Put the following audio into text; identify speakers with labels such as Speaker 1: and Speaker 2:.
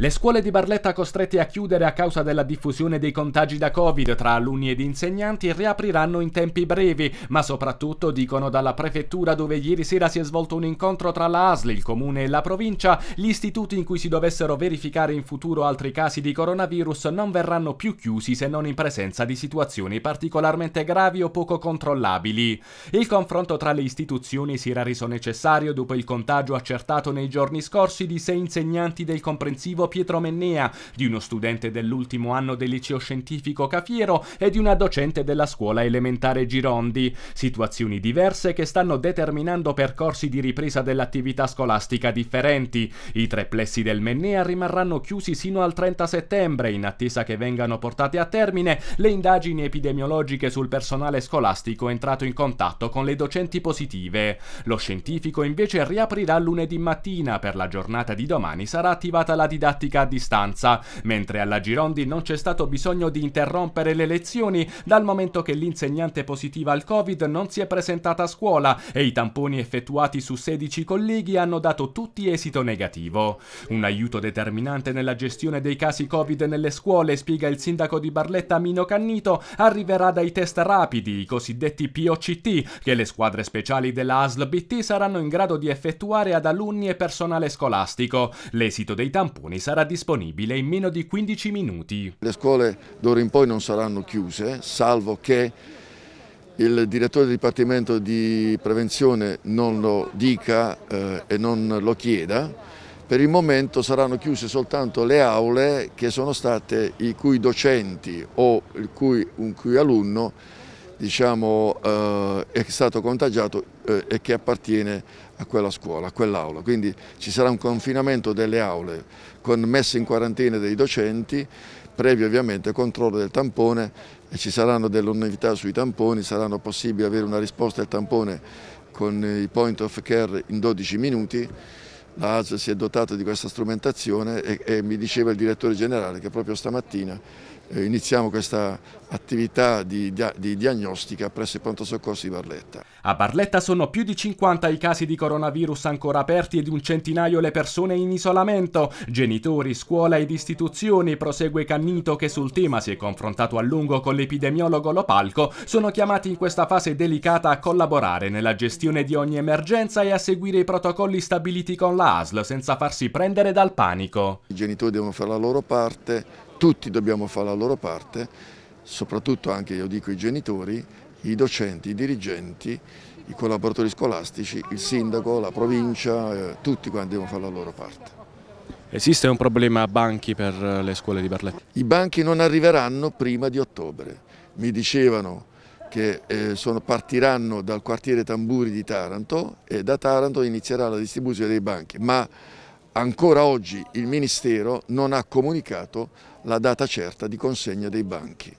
Speaker 1: Le scuole di Barletta costrette a chiudere a causa della diffusione dei contagi da Covid tra alunni ed insegnanti riapriranno in tempi brevi, ma soprattutto, dicono dalla prefettura dove ieri sera si è svolto un incontro tra la ASL, il comune e la provincia, gli istituti in cui si dovessero verificare in futuro altri casi di coronavirus non verranno più chiusi se non in presenza di situazioni particolarmente gravi o poco controllabili. Il confronto tra le istituzioni si era reso necessario dopo il contagio accertato nei giorni scorsi di sei insegnanti del comprensivo Pietro Mennea, di uno studente dell'ultimo anno del liceo scientifico Cafiero e di una docente della scuola elementare Girondi. Situazioni diverse che stanno determinando percorsi di ripresa dell'attività scolastica differenti. I tre plessi del Mennea rimarranno chiusi sino al 30 settembre in attesa che vengano portate a termine le indagini epidemiologiche sul personale scolastico entrato in contatto con le docenti positive. Lo scientifico invece riaprirà lunedì mattina, per la giornata di domani sarà attivata la didattica tattica a distanza, mentre alla Girondi non c'è stato bisogno di interrompere le lezioni dal momento che l'insegnante positiva al Covid non si è presentata a scuola e i tamponi effettuati su 16 colleghi hanno dato tutti esito negativo. Un aiuto determinante nella gestione dei casi Covid nelle scuole, spiega il sindaco di Barletta Mino Cannito, arriverà dai test rapidi, i cosiddetti POCT, che le squadre speciali della ASL BT saranno in grado di effettuare ad alunni e personale scolastico. L'esito dei tamponi sarà sarà disponibile in meno di 15 minuti.
Speaker 2: Le scuole d'ora in poi non saranno chiuse, salvo che il direttore del Dipartimento di Prevenzione non lo dica eh, e non lo chieda. Per il momento saranno chiuse soltanto le aule che sono state i cui docenti o il cui, un cui alunno diciamo, eh, è stato contagiato eh, e che appartiene a quella scuola, a quell'aula. Quindi ci sarà un confinamento delle aule con messa in quarantena dei docenti, previo ovviamente controllo del tampone e ci saranno delle novità sui tamponi, saranno possibili avere una risposta al tampone con i point of care in 12 minuti. La ASL si è dotata di questa strumentazione e, e mi diceva il direttore generale che proprio stamattina eh, iniziamo questa attività di, di, diagnostica presso il pronto soccorso di Barletta.
Speaker 1: A Barletta sono più di 50 i casi di coronavirus ancora aperti ed un centinaio le persone in isolamento. Genitori, scuola ed istituzioni, prosegue Cannito che sul tema si è confrontato a lungo con l'epidemiologo Lopalco, sono chiamati in questa fase delicata a collaborare nella gestione di ogni emergenza e a seguire i protocolli stabiliti con la ASL senza farsi prendere dal panico.
Speaker 2: I genitori devono fare la loro parte, tutti dobbiamo fare la loro parte soprattutto anche, io dico, i genitori, i docenti, i dirigenti, i collaboratori scolastici, il sindaco, la provincia, eh, tutti quanti devono fare la loro parte.
Speaker 1: Esiste un problema a banchi per eh, le scuole di Barletta?
Speaker 2: I banchi non arriveranno prima di ottobre. Mi dicevano che eh, sono, partiranno dal quartiere Tamburi di Taranto e da Taranto inizierà la distribuzione dei banchi, ma ancora oggi il Ministero non ha comunicato la data certa di consegna dei banchi.